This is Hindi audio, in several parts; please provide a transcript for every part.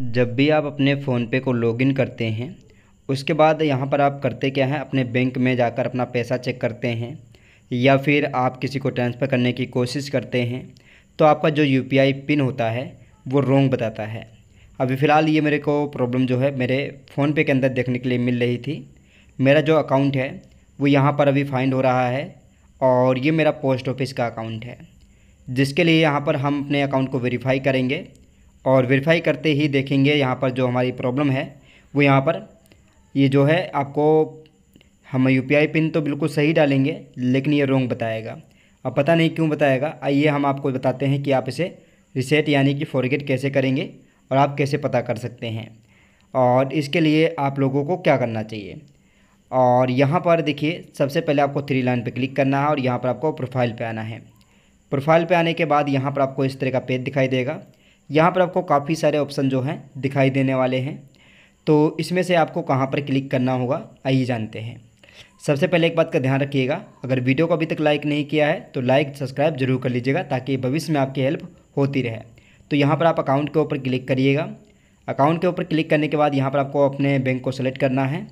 जब भी आप अपने फ़ोन पे को लॉगिन करते हैं उसके बाद यहाँ पर आप करते क्या हैं अपने बैंक में जाकर अपना पैसा चेक करते हैं या फिर आप किसी को ट्रांसफ़र करने की कोशिश करते हैं तो आपका जो यू पिन होता है वो रोंग बताता है अभी फ़िलहाल ये मेरे को प्रॉब्लम जो है मेरे फ़ोन पे के अंदर देखने के लिए मिल रही थी मेरा जो अकाउंट है वो यहाँ पर अभी फाइंड हो रहा है और ये मेरा पोस्ट ऑफिस का अकाउंट है जिसके लिए यहाँ पर हम अपने अकाउंट को वेरीफाई करेंगे और वेरीफाई करते ही देखेंगे यहाँ पर जो हमारी प्रॉब्लम है वो यहाँ पर ये जो है आपको हम यू पिन तो बिल्कुल सही डालेंगे लेकिन ये रोंग बताएगा अब पता नहीं क्यों बताएगा आइए हम आपको बताते हैं कि आप इसे रिसेट यानी कि फॉरगेट कैसे करेंगे और आप कैसे पता कर सकते हैं और इसके लिए आप लोगों को क्या करना चाहिए और यहाँ पर देखिए सबसे पहले आपको थ्री लाइन पर क्लिक करना है और यहाँ पर आपको प्रोफाइल पर आना है प्रोफाइल पर आने के बाद यहाँ पर आपको इस तरह का पेज दिखाई देगा यहाँ पर आपको काफ़ी सारे ऑप्शन जो हैं दिखाई देने वाले हैं तो इसमें से आपको कहाँ पर क्लिक करना होगा आइए जानते हैं सबसे पहले एक बात का ध्यान रखिएगा अगर वीडियो को अभी तक लाइक नहीं किया है तो लाइक सब्सक्राइब जरूर कर लीजिएगा ताकि भविष्य में आपकी हेल्प होती रहे तो यहाँ पर आप अकाउंट के ऊपर क्लिक करिएगा अकाउंट के ऊपर क्लिक करने के बाद यहाँ पर आपको अपने बैंक को सेलेक्ट करना है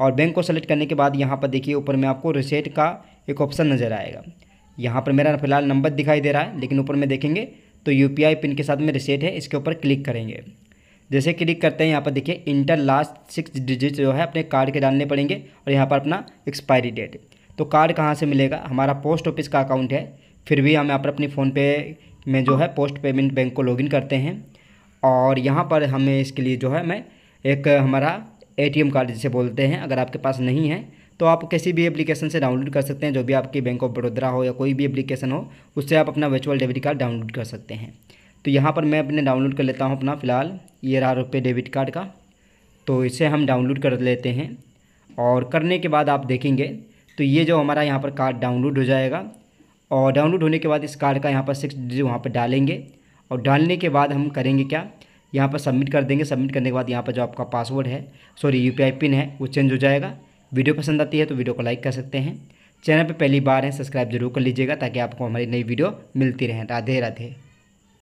और बैंक को सेलेक्ट करने के बाद यहाँ पर देखिए ऊपर में आपको रिसेट का एक ऑप्शन नज़र आएगा यहाँ पर मेरा फिलहाल नंबर दिखाई दे रहा है लेकिन ऊपर में देखेंगे तो यू पिन के साथ में रिसेट है इसके ऊपर क्लिक करेंगे जैसे क्लिक करते हैं यहाँ पर देखिए इंटर लास्ट सिक्स डिजिट जो है अपने कार्ड के डालने पड़ेंगे और यहाँ पर अपना एक्सपायरी डेट तो कार्ड कहाँ से मिलेगा हमारा पोस्ट ऑफिस का अकाउंट है फिर भी हम यहाँ पर अपनी फ़ोनपे में जो है पोस्ट पेमेंट बैंक को लॉगिन करते हैं और यहाँ पर हमें इसके लिए जो है मैं एक हमारा एटीएम कार्ड जिसे बोलते हैं अगर आपके पास नहीं है तो आप किसी भी एप्लीकेशन से डाउनलोड कर सकते हैं जो भी आपके बैंक ऑफ बड़ोदरा हो या कोई भी एप्लीकेशन हो उससे आप अपना वर्चुअल डेबिट कार्ड डाउनलोड कर सकते हैं तो यहाँ पर मैं अपने डाउनलोड कर लेता हूँ अपना फ़िलहाल ये रहा रुपये डेबिट कार्ड का तो इसे हम डाउनलोड कर लेते हैं और करने के बाद आप देखेंगे तो ये जो हमारा यहाँ पर कार्ड डाउनलोड हो जाएगा और डाउनलोड होने के बाद इस कार्ड का यहाँ पर सिक्स डिजिट वहाँ पर डालेंगे और डालने के बाद हम करेंगे क्या यहाँ पर सबमिट कर देंगे सबमिट करने के बाद यहाँ पर जो आपका पासवर्ड है सॉरी यू पिन है वो चेंज हो जाएगा वीडियो पसंद आती है तो वीडियो को लाइक कर सकते हैं चैनल पर पहली बार है सब्सक्राइब जरूर कर लीजिएगा ताकि आपको हमारी नई वीडियो मिलती रहे राधे राधे